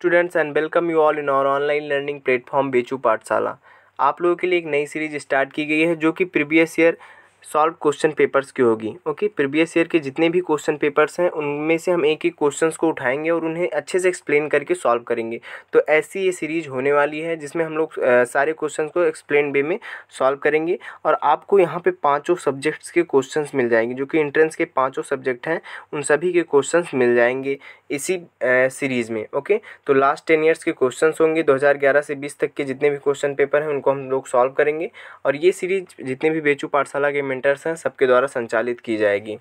students and welcome you all in our online learning platform Bechu Pathshala आप लोगों के लिए एक नई सीरीज स्टार्ट की गई है जो कि previous year solve question papers की होगी ओके प्रीवियस ईयर के जितने भी क्वेश्चन पेपर्स हैं उनमें से हम एक एक क्वेश्चंस को उठाएंगे और उन्हें अच्छे से एक्सप्लेन करके सॉल्व करेंगे तो ऐसी ये सीरीज होने वाली है जिसमें हम लोग सारे क्वेश्चन को एक्सप्लेन वे में सॉल्व करेंगे और आपको यहाँ पे पाँचों सब्जेक्ट्स के क्वेश्चन मिल जाएंगे जो कि इंट्रेंस के पाँचों सब्जेक्ट हैं उन सभी के क्वेश्चन मिल जाएंगे इसी सीरीज़ में ओके तो लास्ट टेन ईयर्स के क्वेश्चन होंगे दो से बीस तक के जितने भी क्वेश्चन पेपर हैं उनको हम लोग सॉल्व करेंगे और ये सीरीज जितने भी बेचू पाठशाला के मेंटर्स हैं सबके द्वारा संचालित की जाएगी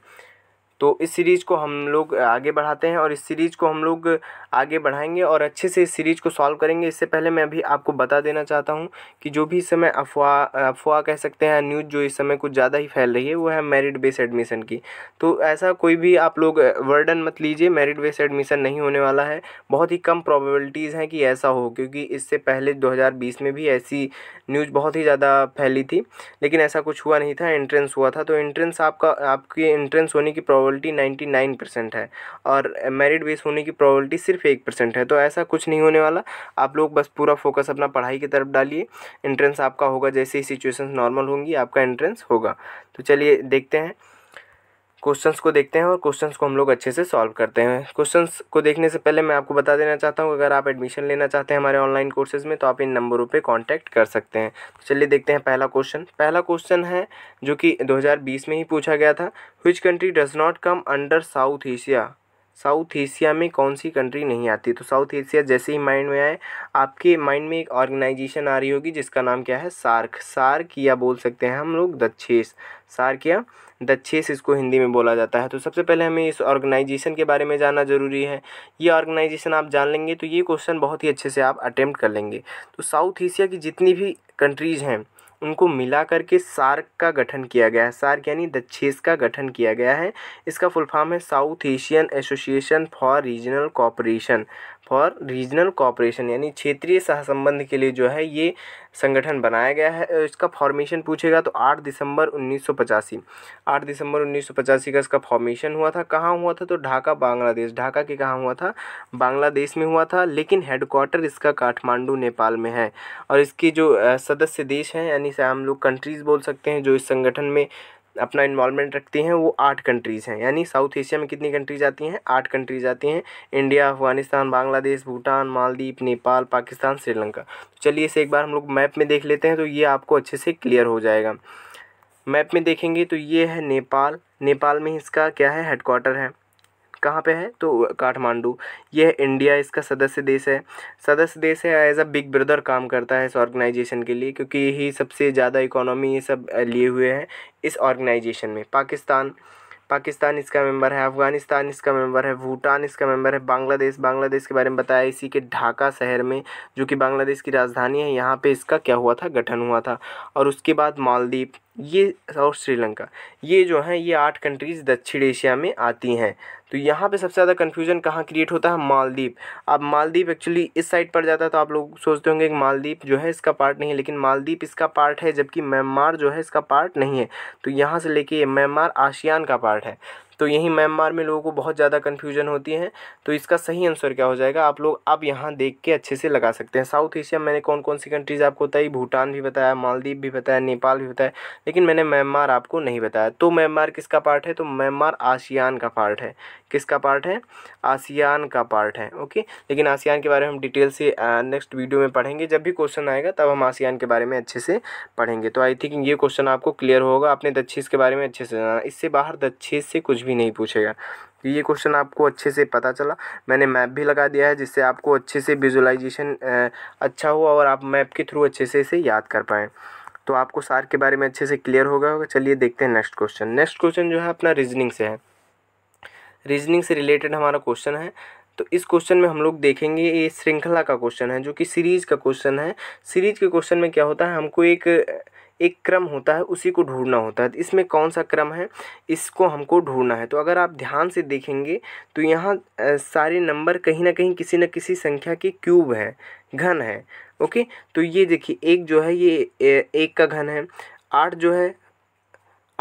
तो इस सीरीज़ को हम लोग आगे बढ़ाते हैं और इस सीरीज़ को हम लोग आगे बढ़ाएंगे और अच्छे से इस सीरीज़ को सॉल्व करेंगे इससे पहले मैं अभी आपको बता देना चाहता हूँ कि जो भी इस समय अफवाह अफवाह कह सकते हैं न्यूज़ जो इस समय कुछ ज़्यादा ही फैल रही है वो है मेरिट बेस एडमिशन की तो ऐसा कोई भी आप लोग वर्डन मत लीजिए मेरिट बेस एडमिशन नहीं होने वाला है बहुत ही कम प्रॉबिलिटीज़ हैं कि ऐसा हो क्योंकि इससे पहले दो में भी ऐसी न्यूज़ बहुत ही ज़्यादा फैली थी लेकिन ऐसा कुछ हुआ नहीं था एंट्रेंस हुआ था तो एंट्रेंस आपका आपकी एंट्रेंस होने की प्रॉब प्रोबेबिलिटी 99 परसेंट है और मेरिट बेस होने की प्रोबेबिलिटी सिर्फ एक परसेंट है तो ऐसा कुछ नहीं होने वाला आप लोग बस पूरा फोकस अपना पढ़ाई की तरफ डालिए इंट्रेंस आपका होगा जैसे ही सिचुएशन नॉर्मल होंगी आपका इंट्रेंस होगा तो चलिए देखते हैं क्वेश्चंस को देखते हैं और क्वेश्चंस को हम लोग अच्छे से सॉल्व करते हैं क्वेश्चंस को देखने से पहले मैं आपको बता देना चाहता हूँ अगर आप एडमिशन लेना चाहते हैं हमारे ऑनलाइन कोर्सेज में तो आप इन नंबरों पे कांटेक्ट कर सकते हैं तो चलिए देखते हैं पहला क्वेश्चन पहला क्वेश्चन है जो कि बीस में ही पूछा गया था which country does not come under South Asia South Asia में कौन सी कंट्री नहीं आती तो साउथ एशिया जैसे ही माइंड में आए आपके माइंड में एक ऑर्गेनाइजेशन आ रही होगी जिसका नाम क्या है सार्क सार्क या बोल सकते हैं हम लोग दक्षेस सार्क या द चेस इसको हिंदी में बोला जाता है तो सबसे पहले हमें इस ऑर्गेनाइजेशन के बारे में जानना ज़रूरी है ये ऑर्गेनाइजेशन आप जान लेंगे तो ये क्वेश्चन बहुत ही अच्छे से आप अटैम्प्ट कर लेंगे तो साउथ एशिया की जितनी भी कंट्रीज़ हैं उनको मिला करके सार्क का गठन किया गया है सार्क यानी दक्षेस का गठन किया गया है इसका फुल फॉर्म है South Asian Association for Regional Cooperation for Regional Cooperation यानी क्षेत्रीय सहसंबंध के लिए जो है ये संगठन बनाया गया है इसका फॉर्मेशन पूछेगा तो 8 दिसंबर 1985 8 दिसंबर 1985 का इसका फॉर्मेशन हुआ था कहाँ हुआ था तो ढाका बांग्लादेश ढाका के कहाँ हुआ था बांग्लादेश में हुआ था लेकिन हेडक्वार्टर इसका काठमांडू नेपाल में है और इसके जो सदस्य देश हैं यानी से हम लोग कंट्रीज़ बोल सकते हैं जो इस संगठन में अपना इन्वॉलमेंट रखती हैं वो आठ कंट्रीज़ हैं यानी साउथ एशिया में कितनी कंट्रीज आती हैं आठ कंट्रीज आती हैं इंडिया अफगानिस्तान बांग्लादेश भूटान मालदीप नेपाल पाकिस्तान श्रीलंका तो चलिए इसे एक बार हम लोग मैप में देख लेते हैं तो ये आपको अच्छे से क्लियर हो जाएगा मैप में देखेंगे तो ये है नेपाल नेपाल में इसका क्या है हेडक्वार्टर है कहाँ पे है तो काठमांडू यह इंडिया इसका सदस्य देश है सदस्य देश है एज अ बिग ब्रदर काम करता है इस ऑर्गेनाइजेशन के लिए क्योंकि यही सबसे ज़्यादा इकोनॉमी ये सब लिए हुए हैं इस ऑर्गेनाइजेशन में पाकिस्तान पाकिस्तान इसका मेंबर है अफ़गानिस्तान इसका मेंबर है भूटान इसका मेंबर है बांग्लादेश बांग्लादेश के बारे में बताया इसी के ढाका शहर में जो कि बांग्लादेश की राजधानी है यहाँ पे इसका क्या हुआ था गठन हुआ था और उसके बाद मालदीप ये और श्रीलंका ये जो हैं ये आठ कंट्रीज़ दक्षिण एशिया में आती हैं तो यहाँ पे सबसे ज़्यादा कन्फ्यूजन कहाँ क्रिएट होता है मालदीप अब मालदीप एक्चुअली इस साइड पर जाता है तो आप लोग सोचते होंगे कि मालदीप जो है इसका पार्ट नहीं है लेकिन मालदीप इसका पार्ट है जबकि म्यांमार जो है इसका पार्ट नहीं है तो यहाँ से लेके म्यांमार आशियान का पार्ट है तो यही म्यांमार में लोगों को बहुत ज़्यादा कन्फ्यूजन होती है तो इसका सही आंसर क्या हो जाएगा आप लोग अब यहाँ देख के अच्छे से लगा सकते हैं साउथ एशिया मैंने कौन कौन सी कंट्रीज़ आपको बताई भूटान भी बताया मालदीप भी बताया नेपाल भी बताया लेकिन मैंने म्यांमार आपको नहीं बताया तो म्यांमार किसका पार्ट है तो म्यांमार आसियान का पार्ट है किसका पार्ट है आसियान का पार्ट है ओके लेकिन आसियान के बारे में हम डिटेल से नेक्स्ट वीडियो में पढ़ेंगे जब भी क्वेश्चन आएगा तब हम आसियान के बारे में अच्छे से पढ़ेंगे तो आई थिंक ये क्वेश्चन आपको क्लियर होगा आपने दक्षिस के बारे में अच्छे से जाना इससे बाहर दक्षिस से कुछ भी नहीं पूछेगा तो ये क्वेश्चन आपको अच्छे से पता चला मैंने मैप भी लगा दिया है जिससे आपको अच्छे से विजुलाइजेशन अच्छा हुआ और आप मैप के थ्रू अच्छे से इसे याद कर पाएँ तो आपको सार के बारे में अच्छे से क्लियर होगा होगा चलिए देखते हैं नेक्स्ट क्वेश्चन नेक्स्ट क्वेश्चन जो है अपना रीजनिंग से है रीजनिंग से रिलेटेड हमारा क्वेश्चन है तो इस क्वेश्चन में हम लोग देखेंगे ये श्रृंखला का क्वेश्चन है जो कि सीरीज का क्वेश्चन है सीरीज के क्वेश्चन में क्या होता है हमको एक एक क्रम होता है उसी को ढूंढना होता है इसमें कौन सा क्रम है इसको हमको ढूंढना है तो अगर आप ध्यान से देखेंगे तो यहाँ सारे नंबर कहीं ना कहीं किसी न किसी संख्या के क्यूब हैं घन है ओके तो ये देखिए एक जो है ये एक का घन है आठ जो है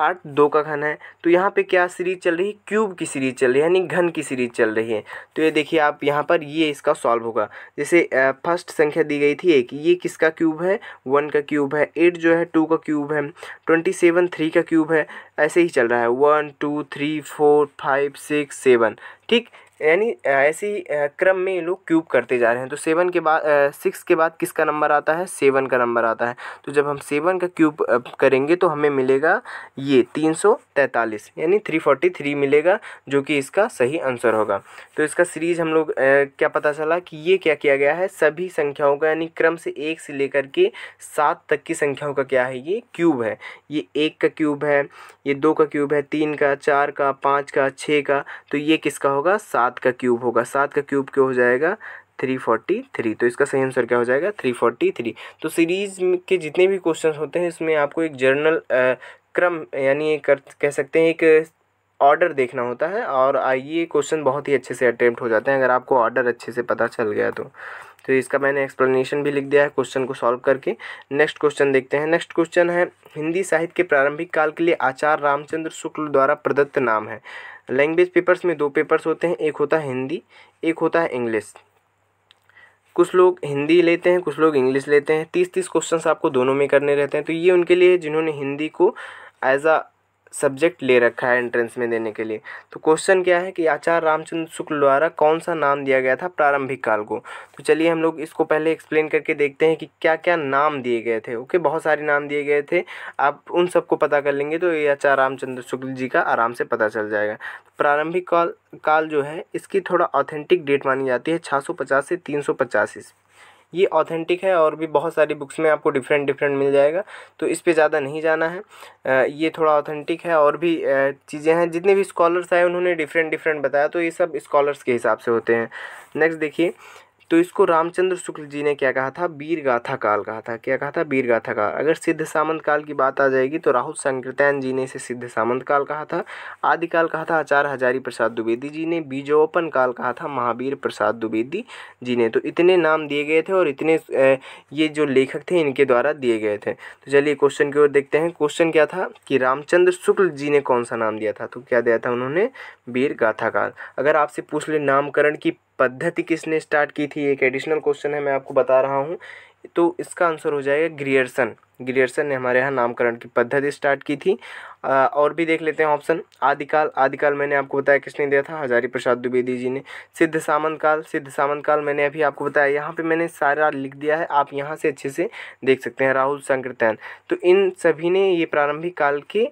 आठ दो का घन है तो यहाँ पे क्या सीरीज चल रही है क्यूब की सीरीज चल रही है यानी घन की सीरीज चल रही है तो ये देखिए आप यहाँ पर ये इसका सॉल्व होगा जैसे फर्स्ट संख्या दी गई थी एक ये किसका क्यूब है वन का क्यूब है एट जो है टू का क्यूब है ट्वेंटी सेवन थ्री का क्यूब है ऐसे ही चल रहा है one two three four five six seven ठीक यानी ऐसी क्रम में ये लोग क्यूब करते जा रहे हैं तो सेवन के बाद सिक्स के बाद किसका नंबर आता है सेवन का नंबर आता है तो जब हम सेवन का क्यूब करेंगे तो हमें मिलेगा ये तीन सौ तैंतालीस यानी थ्री फोर्टी थ्री मिलेगा जो कि इसका सही आंसर होगा तो इसका सीरीज हम लोग क्या पता चला कि ये क्या किया गया है सभी संख्याओं का यानी क्रम से एक से लेकर के सात तक की संख्याओं का क्या है ये क्यूब है ये एक का क्यूब है ये दो का क्यूब है तीन का चार का पाँच का छः का तो ये किसका होगा सात सात का क्यूब होगा सात का क्यूब क्यों हो जाएगा थ्री फोर्टी थ्री तो इसका सही आंसर क्या हो जाएगा थ्री फोर्टी थ्री तो सीरीज़ के जितने भी क्वेश्चन होते हैं इसमें आपको एक जर्नल क्रम यानी एक कह सकते हैं एक ऑर्डर देखना होता है और ये क्वेश्चन बहुत ही अच्छे से अटैम्प्ट हो जाते हैं अगर आपको ऑर्डर अच्छे से पता चल गया तो तो इसका मैंने एक्सप्लेनेशन भी लिख दिया है क्वेश्चन को सॉल्व करके नेक्स्ट क्वेश्चन देखते हैं नेक्स्ट क्वेश्चन है हिंदी साहित्य के प्रारंभिक काल के लिए आचार्य रामचंद्र शुक्ल द्वारा प्रदत्त नाम है लैंग्वेज पेपर्स में दो पेपर्स होते हैं एक होता है हिंदी एक होता है इंग्लिश कुछ लोग हिंदी लेते हैं कुछ लोग इंग्लिश लेते हैं तीस तीस क्वेश्चंस आपको दोनों में करने रहते हैं तो ये उनके लिए जिन्होंने हिंदी को एज अ सब्जेक्ट ले रखा है एंट्रेंस में देने के लिए तो क्वेश्चन क्या है कि आचार्य रामचंद्र शुक्ल द्वारा कौन सा नाम दिया गया था प्रारंभिक काल को तो चलिए हम लोग इसको पहले एक्सप्लेन करके देखते हैं कि क्या क्या नाम दिए गए थे ओके बहुत सारे नाम दिए गए थे आप उन सबको पता कर लेंगे तो ये आचार्य रामचंद्र शुक्ल जी का आराम से पता चल जाएगा प्रारंभिक काल काल जो है इसकी थोड़ा ऑथेंटिक डेट मानी जाती है छः से तीन सौ ये ऑथेंटिक है और भी बहुत सारी बुक्स में आपको डिफरेंट डिफरेंट मिल जाएगा तो इस पर ज़्यादा नहीं जाना है ये थोड़ा ऑथेंटिक है और भी चीज़ें हैं जितने भी स्कॉलर्स आए उन्होंने डिफरेंट डिफरेंट बताया तो ये सब स्कॉलर्स के हिसाब से होते हैं नेक्स्ट देखिए तो इसको रामचंद्र शुक्ल जी ने क्या कहा था वीर गाथा काल कहा था क्या कहा था वीर गाथा काल अगर सिद्ध सामंत काल की बात आ जाएगी तो राहुल संकृतैन जी ने इसे सिद्ध सामंत काल कहा था आदिकाल कहा था आचार्य हजारी प्रसाद द्विवेदी जी ने बीजोपन काल कहा था महावीर प्रसाद द्विवेदी जी ने तो इतने नाम दिए गए थे और इतने ये जो लेखक थे इनके द्वारा दिए गए थे तो चलिए क्वेश्चन की ओर देखते हैं क्वेश्चन क्या था कि रामचंद्र शुक्ल जी ने कौन सा नाम दिया था तो क्या दिया था उन्होंने वीर गाथा काल अगर आपसे पूछ ले नामकरण की पद्धति किसने स्टार्ट की थी एक एडिशनल क्वेश्चन है मैं आपको बता रहा हूँ तो इसका आंसर हो जाएगा ग्रियर्सन ग्रियर्सन ने हमारे यहाँ नामकरण की पद्धति स्टार्ट की थी आ, और भी देख लेते हैं ऑप्शन आदिकाल आदिकाल मैंने आपको बताया किसने दिया था हजारी प्रसाद द्विवेदी जी ने सिद्ध सामंत काल सिद्ध सामंत काल मैंने अभी आपको बताया यहाँ पे मैंने सारा लिख दिया है आप यहाँ से अच्छे से देख सकते हैं राहुल संकीर्तन तो इन सभी ने ये प्रारंभिक काल के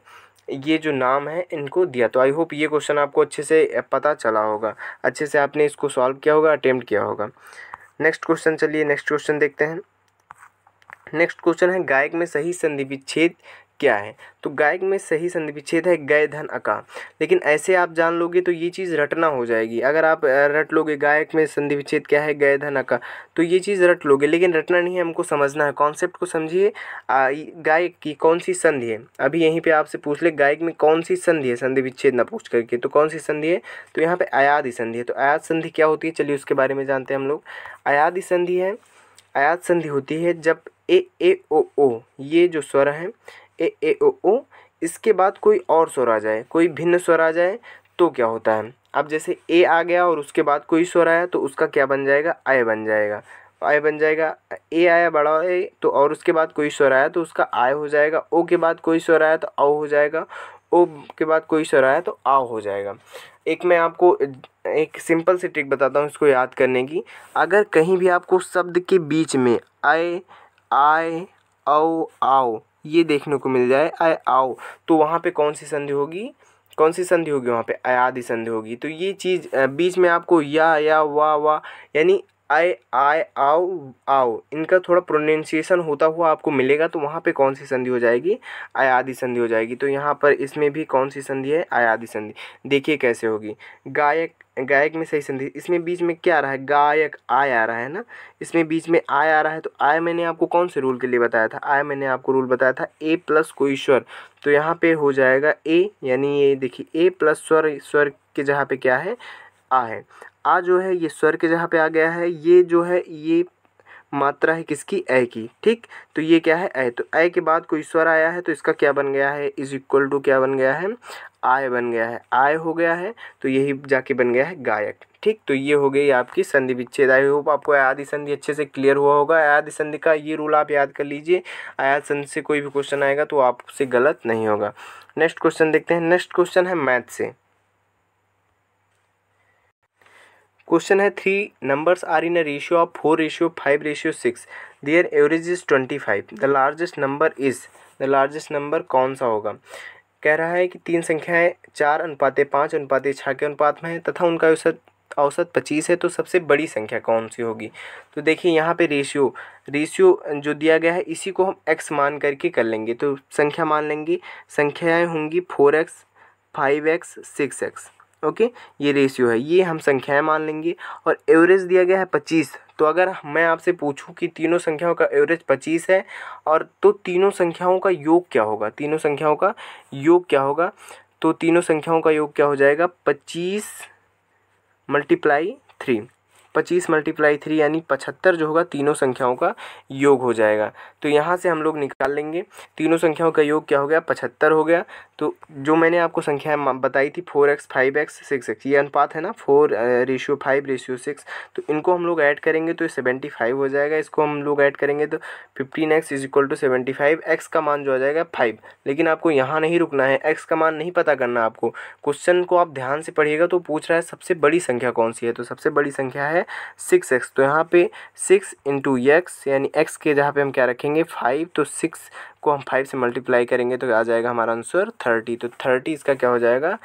ये जो नाम है इनको दिया तो आई होप ये क्वेश्चन आपको अच्छे से पता चला होगा अच्छे से आपने इसको सॉल्व किया होगा अटेम्प्ट किया होगा नेक्स्ट क्वेश्चन चलिए नेक्स्ट क्वेश्चन देखते हैं नेक्स्ट क्वेश्चन है गायक में सही संधि विच्छेद क्या है तो गायक में सही संधि विच्छेद है गय धन अका लेकिन ऐसे आप जान लोगे तो ये चीज़ रटना हो जाएगी अगर आप रट लोगे गायक में संधि विच्छेद क्या है गय धन अका तो ये चीज़ रट लोगे लेकिन रटना नहीं है हमको समझना है कॉन्सेप्ट को समझिए गायक की कौन सी संधि है अभी यहीं पे आपसे पूछ ले गायक में कौन सी संधि है संधि विच्छेद ना पूछ करके तो कौन सी संधि है तो यहाँ पर अयाधि संधि है तो आयाद संधि क्या होती है चलिए उसके बारे में जानते हैं हम लोग अयाधि संधि है आयात संधि होती है जब ए ए ओ ओ ये जो स्वर हैं ए ए ओ ओ इसके बाद कोई और स्वर आ जाए कोई भिन्न स्वर आ जाए तो क्या होता है अब जैसे ए आ गया और उसके बाद कोई स्वर आया तो उसका क्या बन जाएगा आय बन जाएगा आय बन जाएगा ए आया बड़ा ए तो और उसके बाद कोई स्वर आया तो उसका आय हो जाएगा ओ के बाद कोई स्वर आया तो औ हो जाएगा ओ के बाद कोई स्वर आया तो आ हो जाएगा एक मैं आपको एक सिंपल सी ट्रिक बताता हूँ इसको याद करने की अगर कहीं भी आपको शब्द के बीच में आय आय औ आओ ये देखने को मिल जाए आय आओ तो वहाँ पे कौन सी संधि होगी कौन सी संधि होगी वहाँ पे अयादि संधि होगी तो ये चीज़ बीच में आपको या या वा वा यानी आई आय आओ आओ इनका थोड़ा प्रोनाउंसिएशन होता हुआ आपको मिलेगा तो वहाँ पे कौन सी संधि हो जाएगी आयादि संधि हो जाएगी तो यहाँ पर इसमें भी कौन सी संधि है आयादि संधि देखिए कैसे होगी गायक गायक में सही संधि इसमें बीच में क्या आ रहा है गायक आय आ रहा है ना इसमें बीच में आय आ रहा है तो आय मैंने आपको कौन से रूल के लिए बताया था आय मैंने आपको रूल बताया था ए प्लस कोई स्वर तो यहाँ पे हो जाएगा ए यानी ये देखिए ए प्लस स्वर स्वर के जहाँ पे क्या है आ है आ जो है ये स्वर के जहाँ पे आ गया है ये जो है ये मात्रा है किसकी ए की ठीक तो ये क्या है ए तो ए के बाद कोई स्वर आया है तो इसका क्या बन गया है इज इक्वल टू क्या बन गया है आय बन गया है आय हो गया है तो यही जाके बन गया है गायक ठीक तो ये हो गई आपकी संधि विच्छेद आई होप आपको आयाधि संधि अच्छे से क्लियर हुआ होगा आयादि संधि का ये रूल आप याद कर लीजिए आयाद संधि से कोई भी क्वेश्चन आएगा तो आपसे गलत नहीं होगा नेक्स्ट क्वेश्चन देखते हैं नेक्स्ट क्वेश्चन है मैथ से क्वेश्चन है three numbers are in a ratio of four ratio five ratio six their average is twenty five the largest number is the largest number कौन सा होगा कह रहा है कि तीन संख्याएं चार अनुपाते पाँच अनुपाते छः के अनुपात में है तथा उनका औसत औसत पच्चीस है तो सबसे बड़ी संख्या कौन सी होगी तो देखिए यहाँ पे रेशियो रेशियो जो दिया गया है इसी को हम एक्स मान करके कर लेंगे तो संख्या मान लेंगे संख्याएँ होंगी four x five x six x okay ये रेशियो है ये हम संख्याएं मान लेंगे और एवरेज दिया गया है पच्चीस तो अगर मैं आपसे पूछूं कि तीनों संख्याओं का एवरेज पच्चीस है और तो तीनों संख्याओं का योग क्या होगा तीनों संख्याओं का योग क्या होगा तो तीनों संख्याओं का योग क्या हो जाएगा पच्चीस मल्टीप्लाई थ्री पच्चीस मल्टीप्लाई थ्री यानी पचहत्तर जो होगा तीनों संख्याओं का योग हो जाएगा तो यहाँ से हम लोग निकाल लेंगे तीनों संख्याओं का योग क्या हो गया पचहत्तर हो गया तो जो मैंने आपको संख्या बताई थी four x five x six x ये अनुपात है ना four ratio five ratio six तो इनको हम लोग ऐड करेंगे तो सेवेंटी फाइव हो जाएगा इसको हम लोग ऐड करेंगे तो fifteen x is equal to seventy five x का मान जो आ जाएगा फाइव लेकिन आपको यहाँ नहीं रुकना है एक्स का मान नहीं पता करना आपको क्वेश्चन को आप ध्यान से पढ़िएगा तो पूछ रहा है सबसे बड़ी संख्या कौन सी है तो सबसे बड़ी संख्या है सिक्स एक्स तो यहाँ पे सिक्स इंटू एक्स यानी एक्स के जहाँ पे हम क्या रखेंगे फाइव तो सिक्स को हम फाइव से मल्टीप्लाई करेंगे तो आ जाएगा हमारा आंसर थर्टी तो थर्टी इसका क्या हो जाएगा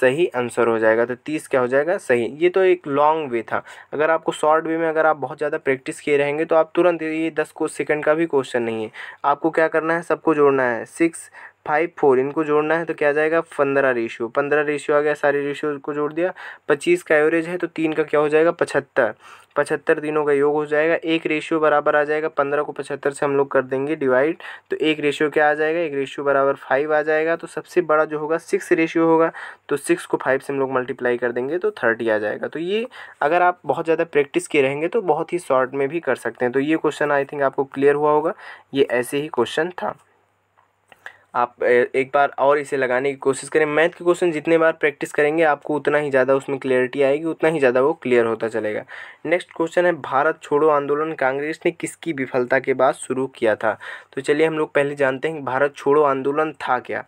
सही आंसर हो जाएगा तो तीस क्या हो जाएगा सही ये तो एक लॉन्ग वे था अगर आपको शॉर्ट वे में अगर आप बहुत ज़्यादा प्रैक्टिस किए रहेंगे तो आप तुरंत ये दस को सेकेंड का भी क्वेश्चन नहीं है आपको क्या करना है सबको जोड़ना है सिक्स फाइव फोर इनको जोड़ना है तो क्या जाएगा पंद्रह रेशियो पंद्रह रेशियो आ गया सारे रेशियो को जोड़ दिया पच्चीस का एवरेज है तो तीन का क्या हो जाएगा पचहत्तर पचहत्तर दिनों का योग हो जाएगा एक रेशियो बराबर आ जाएगा पंद्रह को पचहत्तर से हम लोग कर देंगे डिवाइड तो एक रेशियो क्या आ जाएगा एक रेशियो बराबर फाइव आ जाएगा तो सबसे बड़ा जो होगा सिक्स रेशियो होगा तो सिक्स को फाइव से हम लोग मल्टीप्लाई कर देंगे तो थर्टी आ जाएगा तो ये अगर आप बहुत ज़्यादा प्रैक्टिस किए रहेंगे तो बहुत ही शॉर्ट में भी कर सकते हैं तो ये क्वेश्चन आई थिंक आपको क्लियर हुआ होगा ये ऐसे ही क्वेश्चन था आप एक बार और इसे लगाने की कोशिश करें मैथ के क्वेश्चन जितने बार प्रैक्टिस करेंगे आपको उतना ही ज़्यादा उसमें क्लियरिटी आएगी उतना ही ज़्यादा वो क्लियर होता चलेगा नेक्स्ट क्वेश्चन है भारत छोड़ो आंदोलन कांग्रेस ने किसकी विफलता के बाद शुरू किया था तो चलिए हम लोग पहले जानते हैं भारत छोड़ो आंदोलन था क्या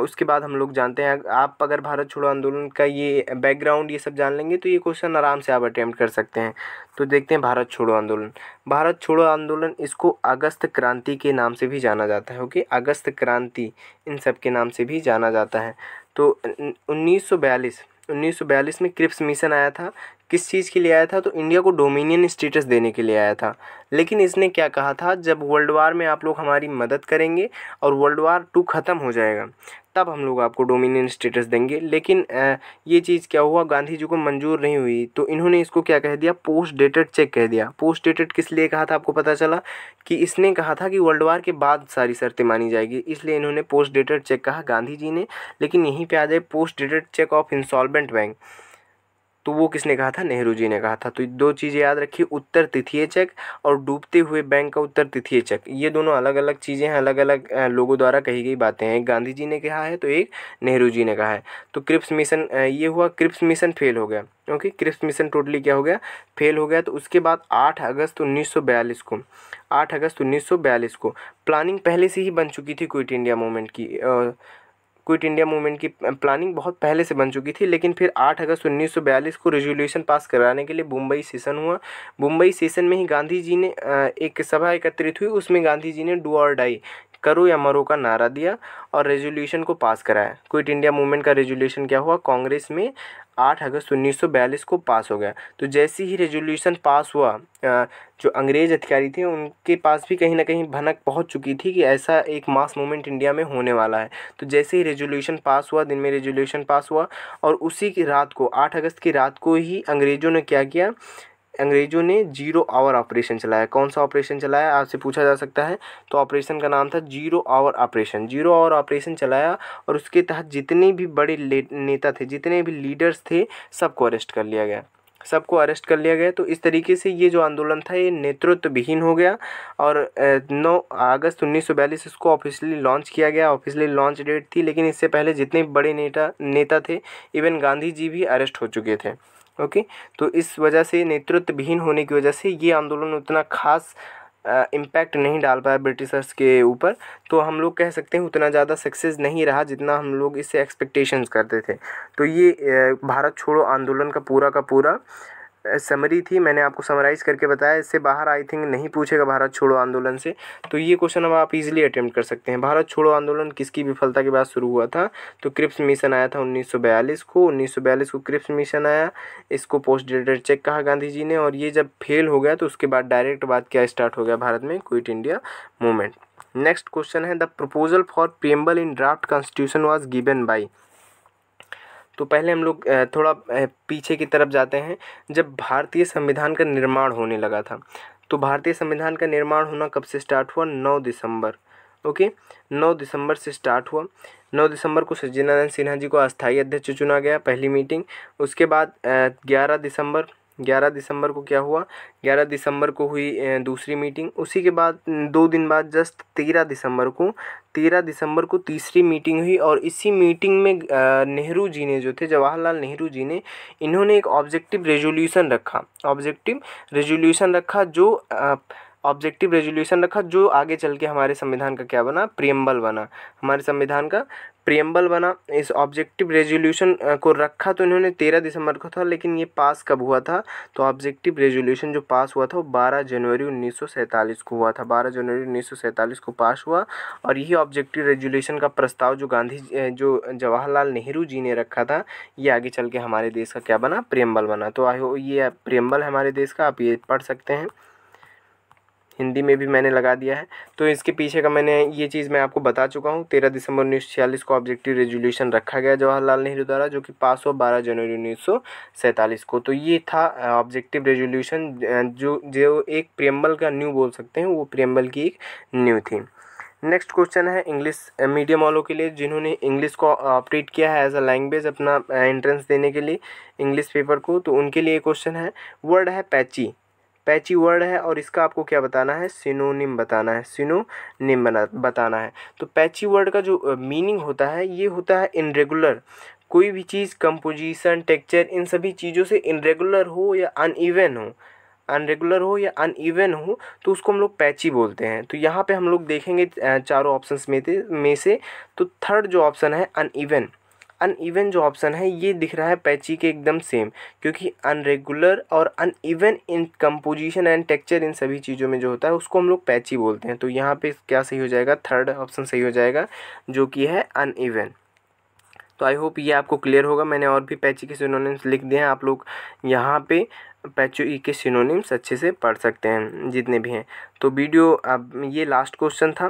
उसके बाद हम लोग जानते हैं आप अगर भारत छोड़ो आंदोलन का ये बैकग्राउंड ये सब जान लेंगे तो ये क्वेश्चन आराम से आप अटैम्प्ट कर सकते हैं तो देखते हैं भारत छोड़ो आंदोलन भारत छोड़ो आंदोलन इसको अगस्त क्रांति के नाम से भी जाना जाता है ओके अगस्त क्रांति इन सब के नाम से भी जाना जाता है तो उन्नीस सौ बयालीस उन्नीस सौ बयालीस में क्रिप्स मिशन आया था किस चीज़ के लिए आया था तो इंडिया को डोमिनियन स्टेटस देने के लिए आया था लेकिन इसने क्या कहा था जब वर्ल्ड वार में आप लोग हमारी मदद करेंगे और वर्ल्ड वार टू ख़त्म हो जाएगा तब हम लोग आपको डोमिनियन स्टेटस देंगे लेकिन ये चीज़ क्या हुआ गांधी जी को मंजूर नहीं हुई तो इन्होंने इसको क्या कह दिया पोस्ट डेटेड चेक कह दिया पोस्ट डेटेड किस लिए कहा था आपको पता चला कि इसने कहा था कि वर्ल्ड वार के बाद सारी शर्तें मानी जाएगी इसलिए इन्होंने पोस्ट डेटेड चेक कहा गांधी जी ने लेकिन यहीं पर आ जाए post dated cheque of instalment bank तो वो किसने कहा था नेहरू जी ने कहा था तो दो चीज़ें याद रखिए उत्तर तिथि चेक और डूबते हुए बैंक का उत्तर तिथि चेक ये दोनों अलग अलग चीज़ें हैं अलग अलग लोगों द्वारा कही गई बातें हैं एक गांधी जी ने कहा है तो एक नेहरू जी ने कहा है तो क्रिप्स मिशन ये हुआ क्रिप्स मिशन फेल हो गया ओके क्रिप्स मिशन टोटली क्या हो गया फेल हो गया तो उसके बाद आठ अगस्त उन्नीस को आठ अगस्त उन्नीस को प्लानिंग पहले से ही बन चुकी थी क्विट इंडिया मूवमेंट की क्विट इंडिया मूवमेंट की प्लानिंग बहुत पहले से बन चुकी थी लेकिन फिर 8 अगस्त 1942 को रेजोल्यूशन पास कराने के लिए मुंबई सेशन हुआ मुंबई सेशन में ही गांधी जी ने एक सभा एकत्रित हुई उसमें गांधी जी ने डू और डाई करो या मरो का नारा दिया और रेजोल्यूशन को पास कराया क्विट इंडिया मूवमेंट का रेजोल्यूशन क्या हुआ कांग्रेस में आठ अगस्त उन्नीस सौ बयालीस को पास हो गया तो जैसे ही रेजोल्यूशन पास हुआ जो अंग्रेज़ अधिकारी थे उनके पास भी कहीं ना कहीं भनक पहुंच चुकी थी कि ऐसा एक मास मूवमेंट इंडिया में होने वाला है तो जैसे ही रेजोल्यूशन पास हुआ दिन में रेजोल्यूशन पास हुआ और उसी की रात को आठ अगस्त की रात को ही अंग्रेज़ों ने क्या किया अंग्रेज़ों ने जीरो आवर ऑपरेशन चलाया कौन सा ऑपरेशन चलाया आपसे पूछा जा सकता है तो ऑपरेशन का नाम था zero hour operation zero hour operation चलाया और उसके तहत जितने भी बड़े नेता थे जितने भी लीडर्स थे सबको अरेस्ट कर लिया गया सबको अरेस्ट कर लिया गया तो इस तरीके से ये जो आंदोलन था ये नेतृत्व विहीन हो गया और 9 अगस्त उन्नीस सौ बयालीस इसको ऑफिशियली लॉन्च किया गया ऑफिशियली लॉन्च डेट थी लेकिन इससे पहले जितने बड़े नेता नेता थे इवन गांधी जी भी अरेस्ट हो चुके थे ओके तो इस वजह से नेतृत्वहीन होने की वजह से ये आंदोलन उतना खास इम्पैक्ट नहीं डाल पाया ब्रिटिशर्स के ऊपर तो हम लोग कह सकते हैं उतना ज़्यादा सक्सेस नहीं रहा जितना हम लोग इससे एक्सपेक्टेशंस करते थे तो ये भारत छोड़ो आंदोलन का पूरा का पूरा समरी थी मैंने आपको समराइज़ करके बताया इससे बाहर आई थिंक नहीं पूछेगा भारत छोड़ो आंदोलन से तो ये क्वेश्चन अब आप इजीली अटैम्प्ट कर सकते हैं भारत छोड़ो आंदोलन किसकी विफलता के बाद शुरू हुआ था तो क्रिप्स मिशन आया था 1942 को 1942 को क्रिप्स मिशन आया इसको पोस्ट डेटेड चेक कहा गांधी जी ने और ये जब फेल हो गया तो उसके बाद डायरेक्ट बात क्या स्टार्ट हो गया भारत में quit India movement next question है the proposal for preamble in draft constitution was given by तो पहले हम लोग थोड़ा पीछे की तरफ जाते हैं जब भारतीय संविधान का निर्माण होने लगा था तो भारतीय संविधान का निर्माण होना कब से स्टार्ट हुआ नौ दिसंबर ओके नौ दिसंबर से स्टार्ट हुआ नौ दिसंबर को सज्जनारायण सिन्हा जी को अस्थायी अध्यक्ष चुना गया पहली मीटिंग उसके बाद ग्यारह दिसंबर ग्यारह दिसंबर को क्या हुआ ग्यारह दिसंबर को हुई दूसरी मीटिंग उसी के बाद दो दिन बाद जस्ट तेरह दिसंबर को तेरह दिसंबर को तीसरी मीटिंग हुई और इसी मीटिंग में नेहरू जी ने जो थे जवाहरलाल नेहरू जी ने इन्होंने एक ऑब्जेक्टिव रेजोल्यूशन रखा ऑब्जेक्टिव रेजोल्यूशन रखा जो ऑब्जेक्टिव रेजोल्यूशन रखा जो आगे चल के हमारे संविधान का क्या बना प्रियम्बल बना हमारे संविधान का प्रियम्बल बना इस ऑब्जेक्टिव रेजोल्यूशन को रखा तो इन्होंने तेरह दिसंबर को था लेकिन ये पास कब हुआ था तो ऑब्जेक्टिव रेजोल्यूशन जो पास हुआ था वो बारह जनवरी उन्नीस को हुआ था बारह जनवरी उन्नीस को पास हुआ और यही ऑब्जेक्टिव रेजोल्यूशन का प्रस्ताव जो गांधी जो जवाहरलाल नेहरू जी ने रखा था ये आगे चल के हमारे देश का क्या बना प्रियम्बल बना तो आई ये प्रियम्बल है हमारे देश का आप ये पढ़ सकते हैं हिंदी में भी मैंने लगा दिया है तो इसके पीछे का मैंने ये चीज़ मैं आपको बता चुका हूँ तेरह दिसंबर उन्नीस को ऑब्जेक्टिव रेजोल्यूशन रखा गया जवाहरलाल नेहरू द्वारा जो कि पास हुआ बारह जनवरी उन्नीस को तो ये था ऑब्जेक्टिव रेजोल्यूशन जो जो एक प्रियम्बल का न्यू बोल सकते हैं वो प्रियम्बल की एक न्यू थी नेक्स्ट क्वेश्चन है इंग्लिश मीडियम वालों के लिए जिन्होंने इंग्लिश को ऑपरेट किया है एज अ लैंग्वेज अपना एंट्रेंस देने के लिए इंग्लिश पेपर को तो उनके लिए क्वेश्चन है वर्ड है पैची पैची वर्ड है और इसका आपको क्या बताना है सिनोनिम बताना है सिनोनिम बना बताना है तो पैची वर्ड का जो मीनिंग होता है ये होता है इनरेगुलर कोई भी चीज़ कंपोजिशन टेक्चर इन सभी चीज़ों से इनरेगुलर हो या अनइवन हो अनरेगुलर हो या अनइवन हो तो उसको हम लोग पैची बोलते हैं तो यहाँ पे हम लोग देखेंगे चारों ऑप्शंस में में से तो थर्ड जो ऑप्शन है अनइवन अनइवन जो ऑप्शन है ये दिख रहा है पैची के एकदम सेम क्योंकि अनरेगुलर और uneven in composition and texture इन सभी चीज़ों में जो होता है उसको हम लोग पैची बोलते हैं तो यहाँ पे क्या सही हो जाएगा थर्ड ऑप्शन सही हो जाएगा जो कि है अनइवन तो आई होप ये आपको क्लियर होगा मैंने और भी पैची के सिनोनिम्स लिख दिए हैं आप लोग यहाँ पे पैचो ई e के सिनोनिम्स अच्छे से पढ़ सकते हैं जितने भी हैं तो वीडियो अब ये लास्ट क्वेश्चन था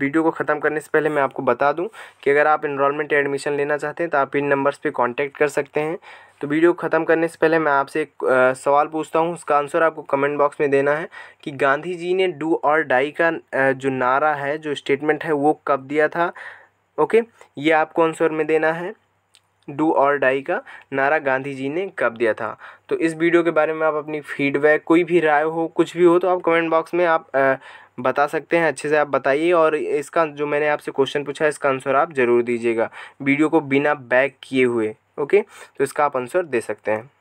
वीडियो को ख़त्म करने से पहले मैं आपको बता दूं कि अगर आप इनरोलमेंट एडमिशन लेना चाहते हैं तो आप इन नंबर्स पे कांटेक्ट कर सकते हैं तो वीडियो को ख़त्म करने से पहले मैं आपसे एक आ, सवाल पूछता हूँ उसका आंसर आपको कमेंट बॉक्स में देना है कि गांधी जी ने डू और डाई का जो नारा है जो स्टेटमेंट है वो कब दिया था ओके ये आपको आंसर में देना है डू और डाई का नारा गांधी जी ने कब दिया था तो इस वीडियो के बारे में आप अपनी फीडबैक कोई भी राय हो कुछ भी हो तो आप कमेंट बॉक्स में आप आ, बता सकते हैं अच्छे से आप बताइए और इसका जो मैंने आपसे क्वेश्चन पूछा इसका आंसर आप ज़रूर दीजिएगा वीडियो को बिना बैक किए हुए ओके तो इसका आप आंसर दे सकते हैं